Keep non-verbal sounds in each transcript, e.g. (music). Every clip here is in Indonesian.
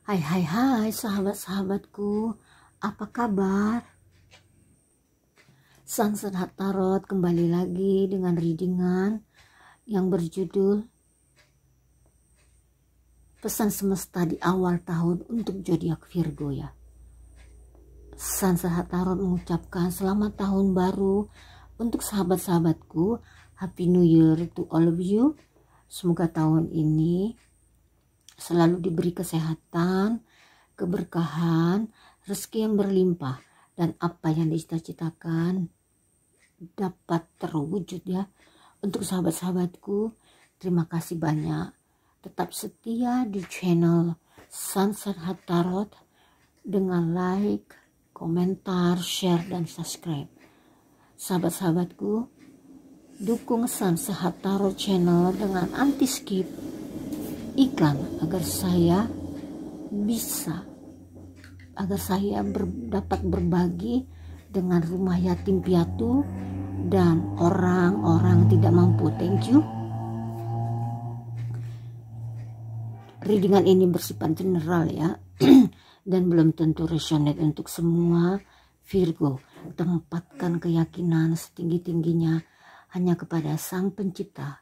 Hai hai hai sahabat-sahabatku, apa kabar? Sang Heart Tarot kembali lagi dengan readingan yang berjudul Pesan Semesta di Awal Tahun untuk Zodiak Virgo ya. Sang Heart Tarot mengucapkan selamat tahun baru untuk sahabat-sahabatku. Happy New Year to all of you. Semoga tahun ini selalu diberi kesehatan, keberkahan, rezeki yang berlimpah dan apa yang dicita-citakan dapat terwujud ya. Untuk sahabat-sahabatku, terima kasih banyak. Tetap setia di channel Sunset Hat Tarot dengan like, komentar, share, dan subscribe. Sahabat-sahabatku, dukung Sunset Hat Tarot channel dengan anti-skip iklan agar saya bisa agar saya ber, dapat berbagi dengan rumah yatim piatu dan orang-orang tidak mampu thank you readingan ini bersifat general ya (clears throat) dan belum tentu resonate untuk semua Virgo tempatkan keyakinan setinggi-tingginya hanya kepada sang pencipta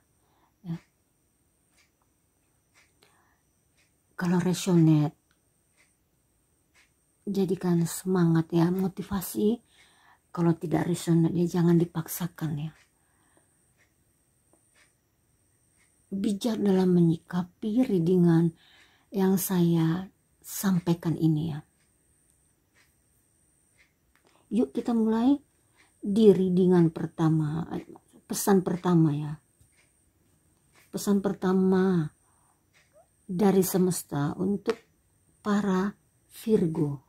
kalau resonate jadikan semangat ya motivasi kalau tidak resonate ya jangan dipaksakan ya bijak dalam menyikapi readingan yang saya sampaikan ini ya yuk kita mulai di readingan pertama pesan pertama ya pesan pertama dari semesta untuk para Virgo.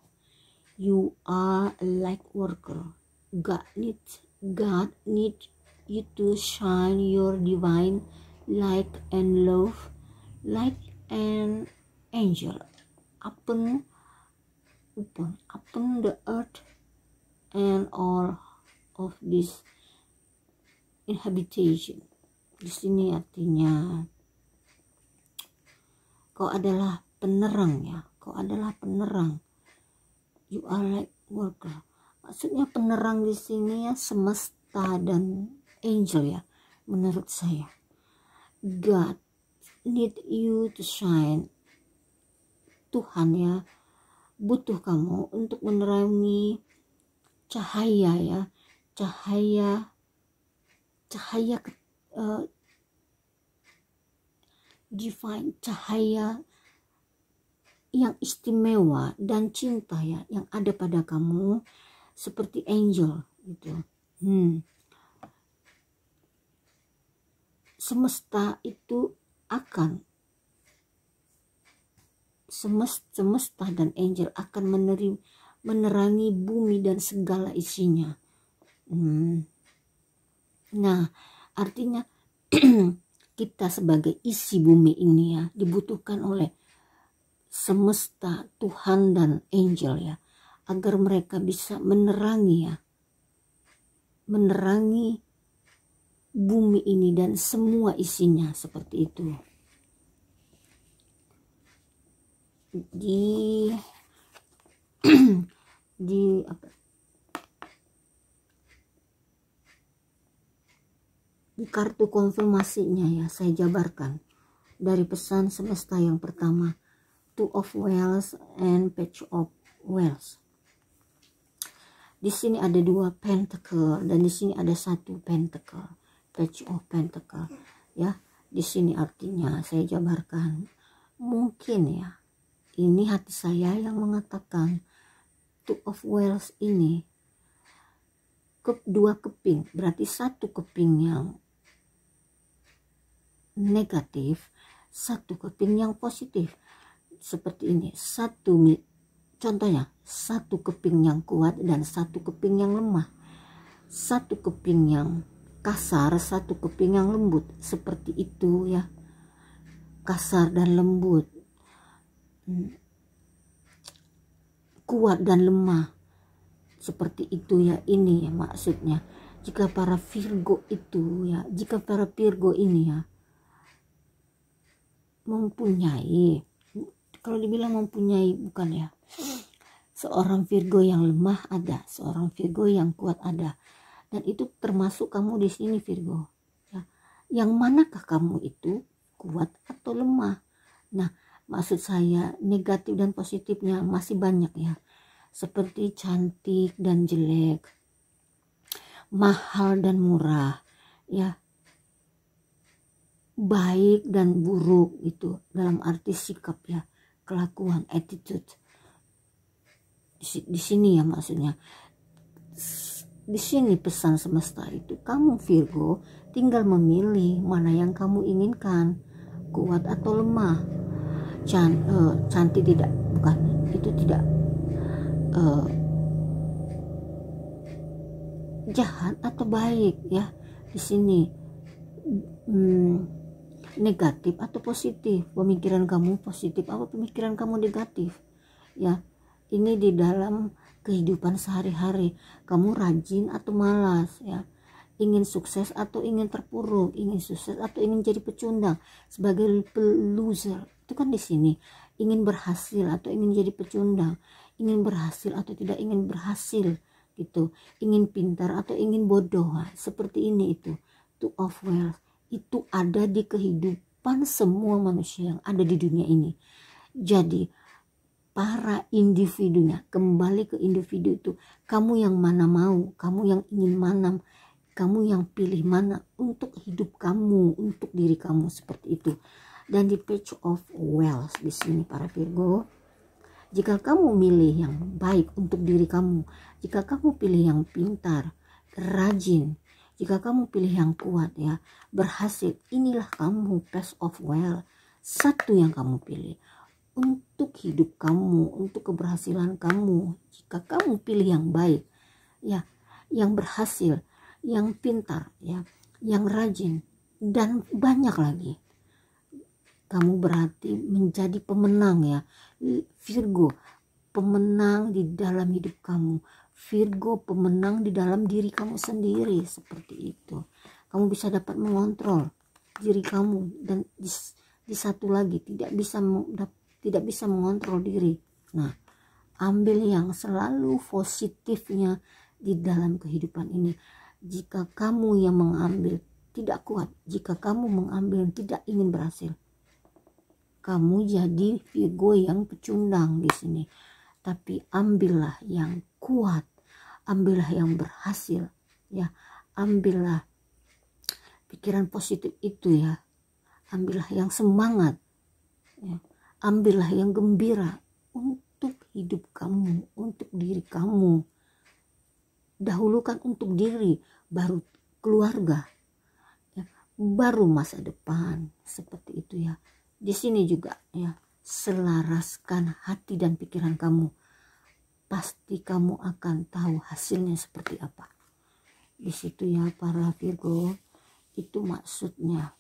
You are like worker. God needs God need you to shine your divine light and love like an angel upon upon upon the earth and all of this inhabitation. Di sini artinya Kau adalah penerang ya. Kau adalah penerang. You are like worker. Maksudnya penerang di sini ya semesta dan angel ya. Menurut saya. God need you to shine. Tuhan ya butuh kamu untuk menerangi cahaya ya cahaya cahaya uh, divine cahaya yang istimewa dan cinta ya yang ada pada kamu seperti angel gitu. Hmm. Semesta itu akan semesta, semesta dan angel akan menerim, menerangi bumi dan segala isinya. Hmm. Nah, artinya (clears throat) (clears throat) kita sebagai isi bumi ini ya dibutuhkan oleh semesta Tuhan dan angel ya agar mereka bisa menerangi ya menerangi bumi ini dan semua isinya seperti itu di (clears throat) di apa di kartu konfirmasinya ya saya jabarkan dari pesan semesta yang pertama Two of Wales and Page of Wales di sini ada dua pentacle dan di sini ada satu pentacle Page of Pentacle ya di sini artinya saya jabarkan mungkin ya ini hati saya yang mengatakan Two of Wales ini ke, dua keping berarti satu keping yang negatif satu keping yang positif seperti ini satu contohnya satu keping yang kuat dan satu keping yang lemah satu keping yang kasar satu keping yang lembut seperti itu ya kasar dan lembut hmm. kuat dan lemah seperti itu ya ini ya maksudnya jika para Virgo itu ya jika para Virgo ini ya mempunyai kalau dibilang mempunyai bukan ya seorang Virgo yang lemah ada seorang Virgo yang kuat ada dan itu termasuk kamu di sini Virgo ya. yang manakah kamu itu kuat atau lemah nah maksud saya negatif dan positifnya masih banyak ya seperti cantik dan jelek mahal dan murah ya baik dan buruk itu dalam arti sikap ya kelakuan attitude di, sini ya maksudnya di sini pesan semesta itu kamu Virgo tinggal memilih mana yang kamu inginkan kuat atau lemah Can, uh, cantik tidak bukan itu tidak uh, jahat atau baik ya di sini hmm, negatif atau positif pemikiran kamu positif apa pemikiran kamu negatif ya ini di dalam kehidupan sehari-hari kamu rajin atau malas ya ingin sukses atau ingin terpuruk ingin sukses atau ingin jadi pecundang sebagai loser itu kan di sini ingin berhasil atau ingin jadi pecundang ingin berhasil atau tidak ingin berhasil gitu ingin pintar atau ingin bodoh seperti ini itu to of wealth itu ada di kehidupan semua manusia yang ada di dunia ini. Jadi para individunya kembali ke individu itu kamu yang mana mau kamu yang ingin mana kamu yang pilih mana untuk hidup kamu untuk diri kamu seperti itu dan di page of wealth di sini para Virgo jika kamu milih yang baik untuk diri kamu jika kamu pilih yang pintar rajin jika kamu pilih yang kuat ya, berhasil. Inilah kamu best of well. Satu yang kamu pilih untuk hidup kamu, untuk keberhasilan kamu. Jika kamu pilih yang baik, ya, yang berhasil, yang pintar, ya, yang rajin dan banyak lagi. Kamu berarti menjadi pemenang ya, Virgo, pemenang di dalam hidup kamu, Virgo pemenang di dalam diri kamu sendiri seperti itu kamu bisa dapat mengontrol diri kamu dan di, di satu lagi tidak bisa tidak bisa mengontrol diri nah ambil yang selalu positifnya di dalam kehidupan ini jika kamu yang mengambil tidak kuat jika kamu mengambil tidak ingin berhasil kamu jadi Virgo yang pecundang di sini tapi ambillah yang kuat ambillah yang berhasil ya ambillah pikiran positif itu ya ambillah yang semangat ya. ambillah yang gembira untuk hidup kamu untuk diri kamu dahulukan untuk diri baru keluarga ya. baru masa depan seperti itu ya di sini juga ya selaraskan hati dan pikiran kamu pasti kamu akan tahu hasilnya seperti apa. Di situ ya para Virgo, itu maksudnya.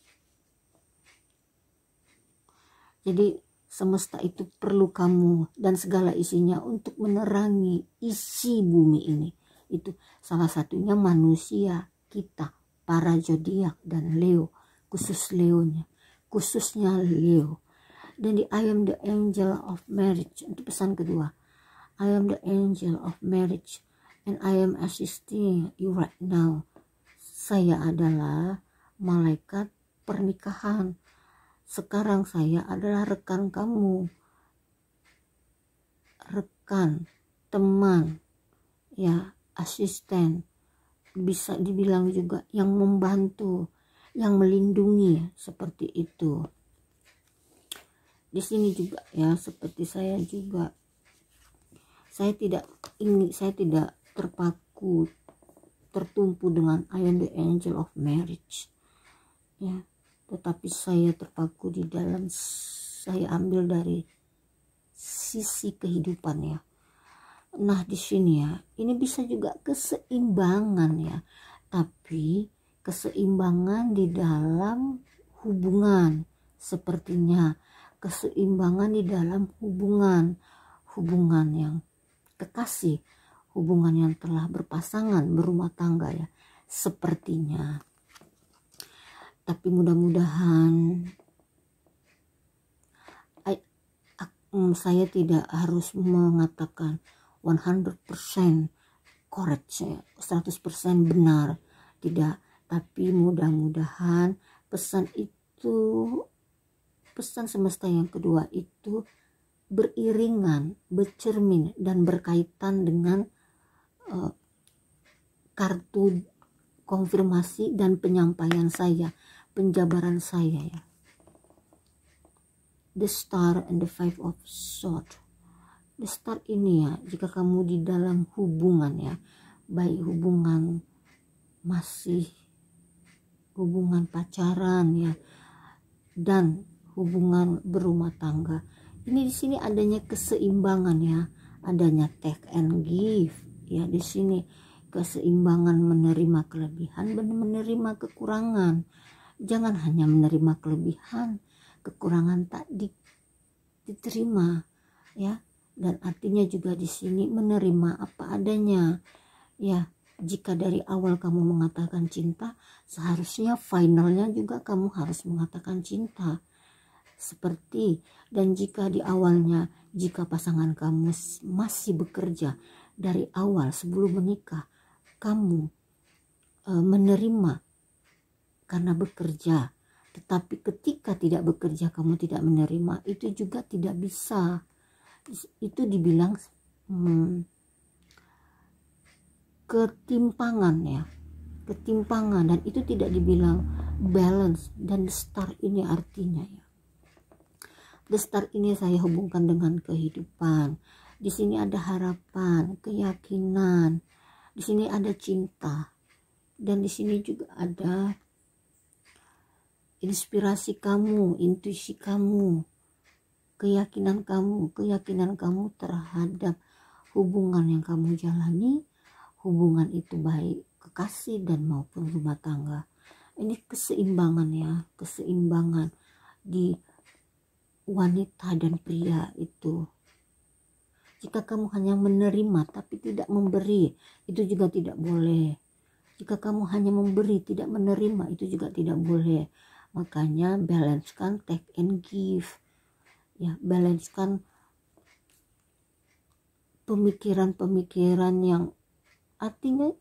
Jadi semesta itu perlu kamu dan segala isinya untuk menerangi isi bumi ini. Itu salah satunya manusia kita, para zodiak dan Leo, khusus Leonya, khususnya Leo. Dan di I am the angel of marriage, itu pesan kedua I am the angel of marriage and I am assisting you right now. Saya adalah malaikat pernikahan. Sekarang saya adalah rekan kamu. Rekan, teman, ya, asisten. Bisa dibilang juga yang membantu, yang melindungi seperti itu. Di sini juga ya, seperti saya juga saya tidak ini saya tidak terpaku tertumpu dengan I am the angel of marriage ya tetapi saya terpaku di dalam saya ambil dari sisi kehidupan ya nah di sini ya ini bisa juga keseimbangan ya tapi keseimbangan di dalam hubungan sepertinya keseimbangan di dalam hubungan hubungan yang kekasih, hubungan yang telah berpasangan, berumah tangga ya, sepertinya. Tapi mudah-mudahan mm, saya tidak harus mengatakan 100% correct, 100% benar, tidak. Tapi mudah-mudahan pesan itu, pesan semesta yang kedua itu beriringan, bercermin dan berkaitan dengan uh, kartu konfirmasi dan penyampaian saya, penjabaran saya ya. The Star and the Five of Swords. The Star ini ya, jika kamu di dalam hubungan ya, baik hubungan masih hubungan pacaran ya dan hubungan berumah tangga ini di sini adanya keseimbangan ya adanya take and give ya di sini keseimbangan menerima kelebihan dan menerima kekurangan jangan hanya menerima kelebihan kekurangan tak diterima ya dan artinya juga di sini menerima apa adanya ya jika dari awal kamu mengatakan cinta seharusnya finalnya juga kamu harus mengatakan cinta seperti dan jika di awalnya jika pasangan kamu masih bekerja dari awal sebelum menikah kamu e, menerima karena bekerja tetapi ketika tidak bekerja kamu tidak menerima itu juga tidak bisa itu dibilang hmm, ketimpangan ya ketimpangan dan itu tidak dibilang balance dan star ini artinya ya The Star ini saya hubungkan dengan kehidupan. Di sini ada harapan, keyakinan. Di sini ada cinta. Dan di sini juga ada inspirasi kamu, intuisi kamu, keyakinan kamu, keyakinan kamu terhadap hubungan yang kamu jalani, hubungan itu baik kekasih dan maupun rumah tangga. Ini keseimbangan ya, keseimbangan di wanita dan pria itu. Jika kamu hanya menerima tapi tidak memberi, itu juga tidak boleh. Jika kamu hanya memberi tidak menerima, itu juga tidak boleh. Makanya balancekan take and give. Ya, balancekan pemikiran-pemikiran yang artinya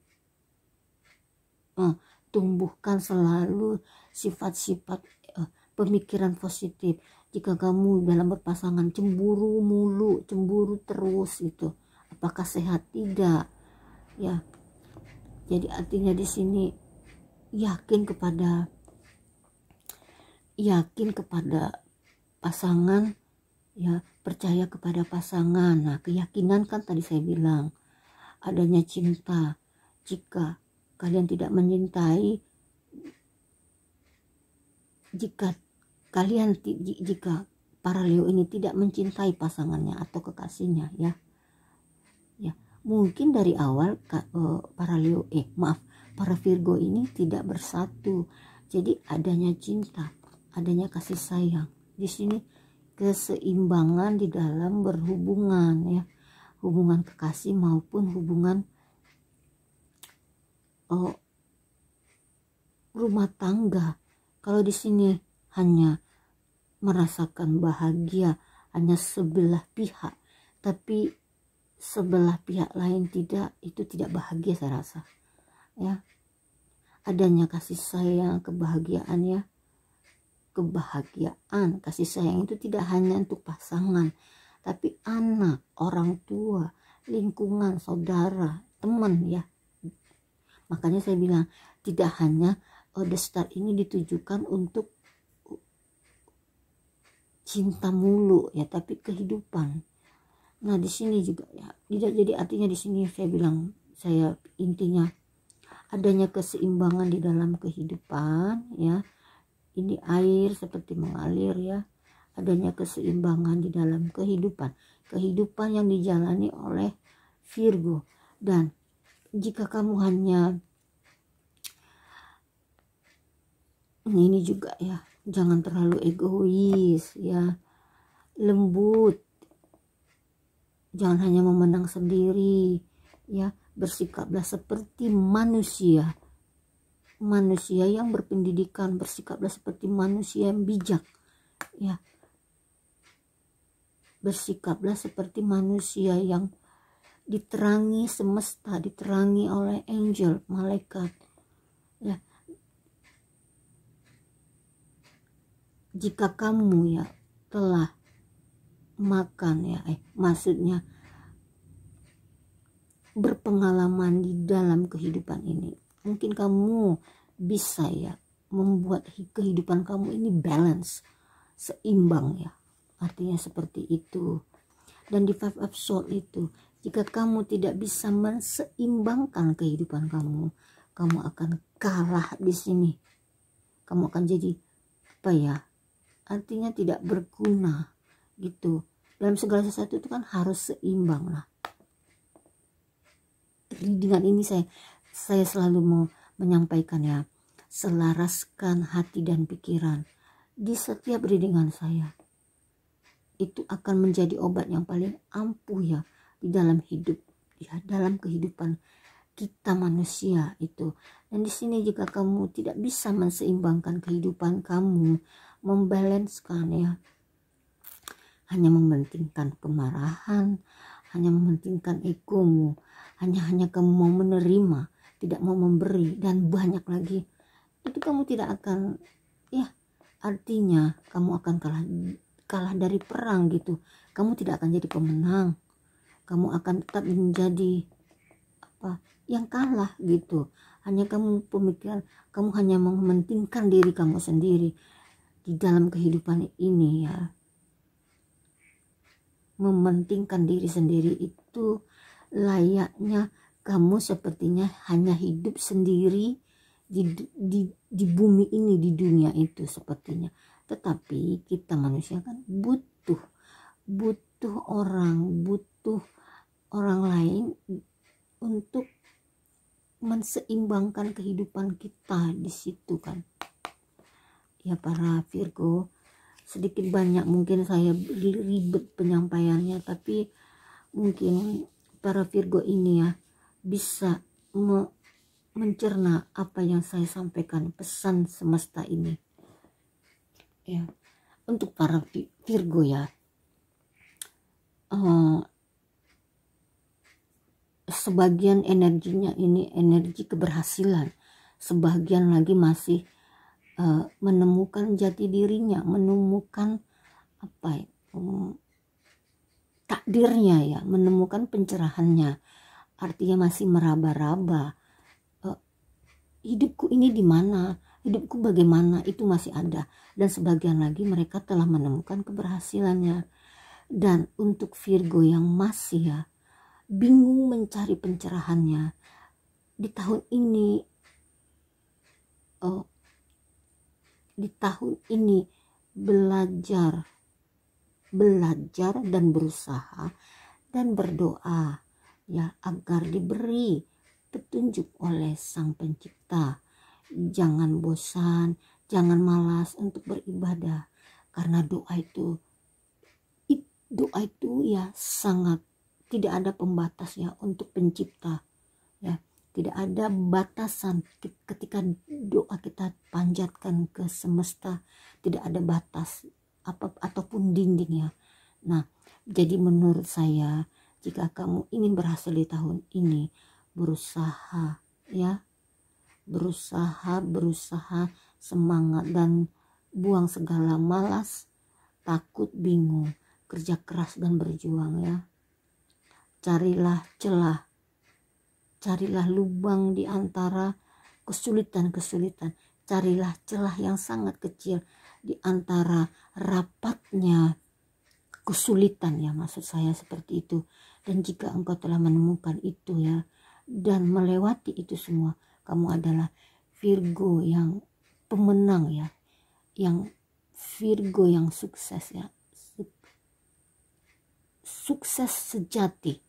uh, tumbuhkan selalu sifat-sifat uh, pemikiran positif jika kamu dalam berpasangan cemburu mulu cemburu terus gitu apakah sehat tidak ya jadi artinya di sini yakin kepada yakin kepada pasangan ya percaya kepada pasangan nah keyakinan kan tadi saya bilang adanya cinta jika kalian tidak mencintai jika kalian jika para Leo ini tidak mencintai pasangannya atau kekasihnya ya ya mungkin dari awal eh, para Leo eh maaf para Virgo ini tidak bersatu jadi adanya cinta adanya kasih sayang di sini keseimbangan di dalam berhubungan ya hubungan kekasih maupun hubungan oh, rumah tangga kalau di sini hanya merasakan bahagia hanya sebelah pihak tapi sebelah pihak lain tidak itu tidak bahagia saya rasa ya adanya kasih sayang kebahagiaan ya kebahagiaan kasih sayang itu tidak hanya untuk pasangan tapi anak orang tua lingkungan saudara teman ya makanya saya bilang tidak hanya oh, The Star ini ditujukan untuk cinta mulu ya tapi kehidupan nah di sini juga ya tidak jadi artinya di sini saya bilang saya intinya adanya keseimbangan di dalam kehidupan ya ini air seperti mengalir ya adanya keseimbangan di dalam kehidupan kehidupan yang dijalani oleh Virgo dan jika kamu hanya nah, ini juga ya jangan terlalu egois ya lembut jangan hanya memenang sendiri ya bersikaplah seperti manusia manusia yang berpendidikan bersikaplah seperti manusia yang bijak ya bersikaplah seperti manusia yang diterangi semesta diterangi oleh angel malaikat ya jika kamu ya telah makan ya eh maksudnya berpengalaman di dalam kehidupan ini mungkin kamu bisa ya membuat kehidupan kamu ini balance seimbang ya artinya seperti itu dan di five of itu jika kamu tidak bisa menseimbangkan kehidupan kamu kamu akan kalah di sini kamu akan jadi apa ya artinya tidak berguna gitu dalam segala sesuatu itu kan harus seimbang lah dengan ini saya saya selalu mau menyampaikan ya selaraskan hati dan pikiran di setiap readingan saya itu akan menjadi obat yang paling ampuh ya di dalam hidup ya dalam kehidupan kita manusia itu. Dan di sini jika kamu tidak bisa menseimbangkan kehidupan kamu, membalancekan ya, hanya mementingkan kemarahan, hanya mementingkan egomu, hanya hanya kamu mau menerima, tidak mau memberi dan banyak lagi, itu kamu tidak akan ya artinya kamu akan kalah kalah dari perang gitu. Kamu tidak akan jadi pemenang. Kamu akan tetap menjadi apa yang kalah gitu hanya kamu pemikiran kamu hanya mementingkan diri kamu sendiri di dalam kehidupan ini ya mementingkan diri sendiri itu layaknya kamu sepertinya hanya hidup sendiri di, di, di bumi ini di dunia itu sepertinya tetapi kita manusia kan butuh butuh orang butuh orang lain untuk menseimbangkan kehidupan kita di situ kan ya para Virgo sedikit banyak mungkin saya ribet penyampaiannya tapi mungkin para Virgo ini ya bisa me mencerna apa yang saya sampaikan pesan semesta ini ya untuk para Virgo ya uh, sebagian energinya ini energi keberhasilan sebagian lagi masih uh, menemukan jati dirinya menemukan apa ya, um, takdirnya ya menemukan pencerahannya artinya masih meraba-raba uh, hidupku ini di mana hidupku bagaimana itu masih ada dan sebagian lagi mereka telah menemukan keberhasilannya dan untuk Virgo yang masih ya bingung mencari pencerahannya di tahun ini oh, di tahun ini belajar belajar dan berusaha dan berdoa ya agar diberi petunjuk oleh sang pencipta jangan bosan jangan malas untuk beribadah karena doa itu doa itu ya sangat tidak ada pembatas ya untuk pencipta ya tidak ada batasan ketika doa kita panjatkan ke semesta tidak ada batas apa ataupun dinding ya nah jadi menurut saya jika kamu ingin berhasil di tahun ini berusaha ya berusaha berusaha semangat dan buang segala malas takut bingung kerja keras dan berjuang ya carilah celah, carilah lubang di antara kesulitan-kesulitan, carilah celah yang sangat kecil di antara rapatnya kesulitan ya maksud saya seperti itu dan jika engkau telah menemukan itu ya dan melewati itu semua kamu adalah Virgo yang pemenang ya yang Virgo yang sukses ya sukses sejati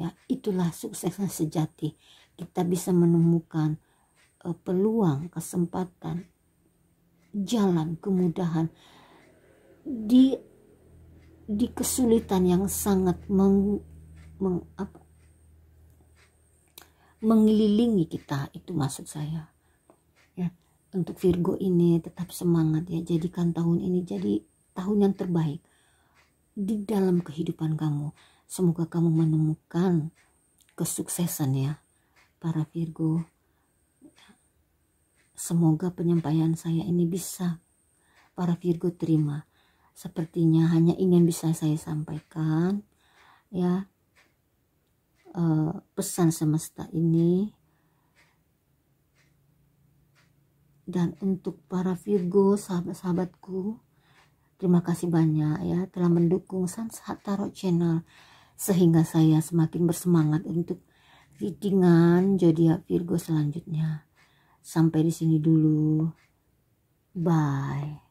ya itulah suksesnya sejati kita bisa menemukan uh, peluang kesempatan jalan kemudahan di di kesulitan yang sangat meng, meng, apa, mengelilingi kita itu maksud saya ya untuk Virgo ini tetap semangat ya jadikan tahun ini jadi tahun yang terbaik di dalam kehidupan kamu Semoga kamu menemukan kesuksesan ya para Virgo. Semoga penyampaian saya ini bisa para Virgo terima. Sepertinya hanya ingin bisa saya sampaikan ya eh, pesan semesta ini dan untuk para Virgo sahabat-sahabatku terima kasih banyak ya telah mendukung Sansa Tarot Channel sehingga saya semakin bersemangat untuk readingan zodiak Virgo selanjutnya. Sampai di sini dulu. Bye.